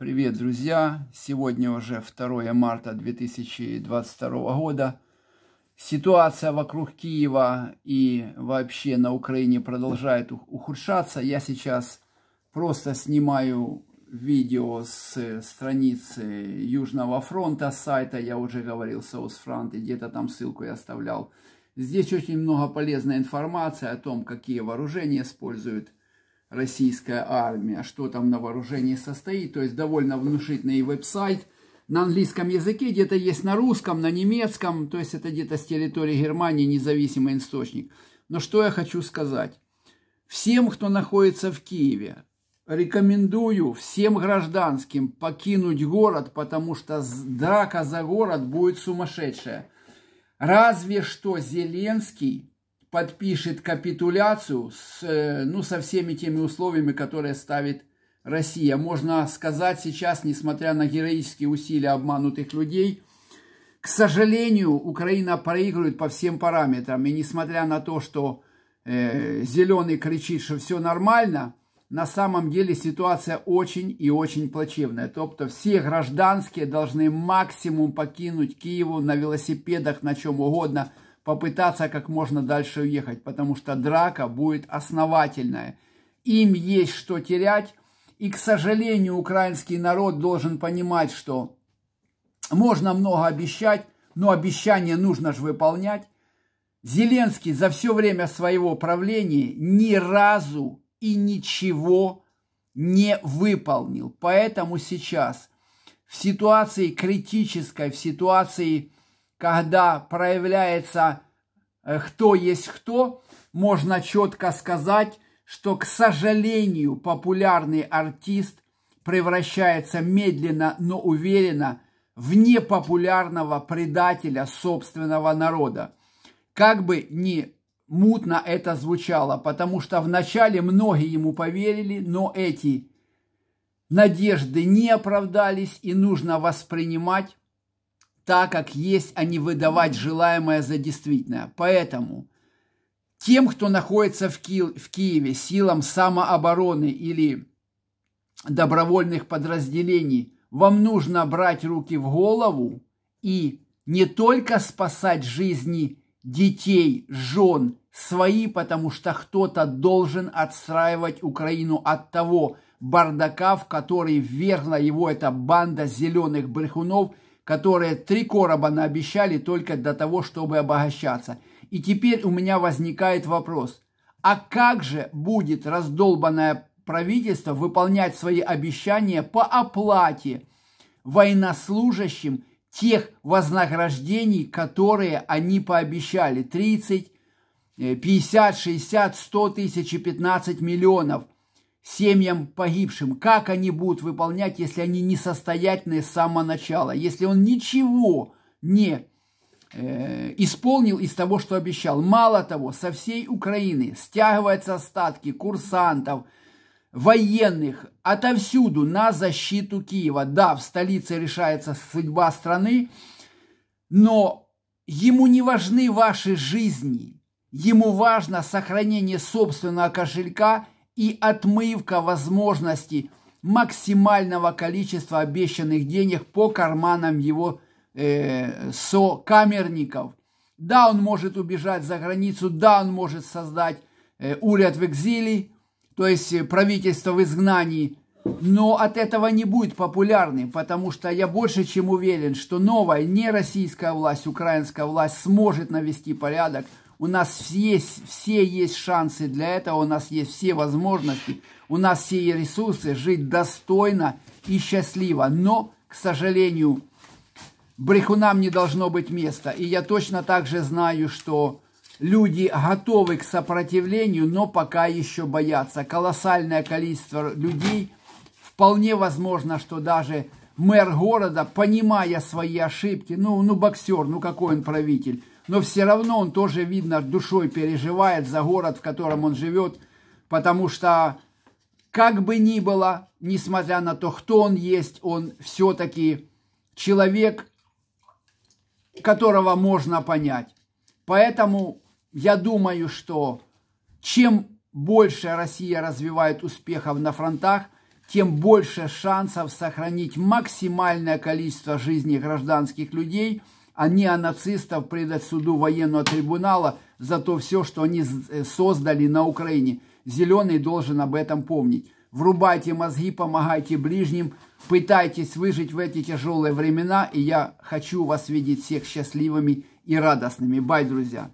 Привет, друзья! Сегодня уже 2 марта 2022 года. Ситуация вокруг Киева и вообще на Украине продолжает ухудшаться. Я сейчас просто снимаю видео с страницы Южного фронта сайта. Я уже говорил Соус Фронт, и где-то там ссылку я оставлял. Здесь очень много полезной информации о том, какие вооружения используют – российская армия, что там на вооружении состоит. То есть довольно внушительный веб-сайт на английском языке, где-то есть на русском, на немецком, то есть это где-то с территории Германии независимый источник. Но что я хочу сказать? Всем, кто находится в Киеве, рекомендую всем гражданским покинуть город, потому что драка за город будет сумасшедшая. Разве что Зеленский подпишет капитуляцию с, э, ну, со всеми теми условиями, которые ставит Россия. Можно сказать сейчас, несмотря на героические усилия обманутых людей, к сожалению, Украина проигрывает по всем параметрам. И несмотря на то, что э, Зеленый кричит, что все нормально, на самом деле ситуация очень и очень плачевная. Тобто все гражданские должны максимум покинуть Киеву на велосипедах, на чем угодно – попытаться как можно дальше уехать, потому что драка будет основательная. Им есть что терять, и, к сожалению, украинский народ должен понимать, что можно много обещать, но обещания нужно же выполнять. Зеленский за все время своего правления ни разу и ничего не выполнил. Поэтому сейчас в ситуации критической, в ситуации когда проявляется э, кто есть кто, можно четко сказать, что, к сожалению, популярный артист превращается медленно, но уверенно в непопулярного предателя собственного народа. Как бы ни мутно это звучало, потому что вначале многие ему поверили, но эти надежды не оправдались и нужно воспринимать так, как есть, а не выдавать желаемое за действительное. Поэтому тем, кто находится в, Ки- в Киеве, силам самообороны или добровольных подразделений, вам нужно брать руки в голову и не только спасать жизни детей, жен, свои, потому что кто-то должен отстраивать Украину от того бардака, в который ввергла его эта банда зеленых брехунов – которые три короба наобещали только для того, чтобы обогащаться. И теперь у меня возникает вопрос, а как же будет раздолбанное правительство выполнять свои обещания по оплате военнослужащим тех вознаграждений, которые они пообещали? 30, 50, 60, 100 тысяч и 15 миллионов – семьям погибшим, как они будут выполнять, если они несостоятельны с самого начала, если он ничего не э, исполнил из того, что обещал. Мало того, со всей Украины стягиваются остатки курсантов, военных отовсюду на защиту Киева. Да, в столице решается судьба страны, но ему не важны ваши жизни. Ему важно сохранение собственного кошелька и отмывка возможности максимального количества обещанных денег по карманам его э, сокамерников. Да, он может убежать за границу, да, он может создать э, уряд в экзиле, то есть э, правительство в изгнании, но от этого не будет популярным, потому что я больше чем уверен, что новая не российская власть, украинская власть сможет навести порядок – у нас есть, все есть шансы для этого, у нас есть все возможности, у нас все ресурсы жить достойно и счастливо. Но, к сожалению, брехунам не должно быть места. И я точно так же знаю, что люди готовы к сопротивлению, но пока еще боятся. Колоссальное количество людей. Вполне возможно, что даже мэр города, понимая свои ошибки, ну, ну боксер, ну какой он правитель, но все равно он тоже, видно, душой переживает за город, в котором он живет, потому что как бы ни было, несмотря на то, кто он есть, он все-таки человек, которого можно понять. Поэтому я думаю, что чем больше Россия развивает успехов на фронтах, тем больше шансов сохранить максимальное количество жизней гражданских людей – а не предать суду военного трибунала за то все, что они э, создали на Украине. Зеленый должен об этом помнить. Врубайте мозги, помогайте ближним, пытайтесь выжить в эти тяжелые времена, и я хочу вас видеть всех счастливыми и радостными. Бай, друзья!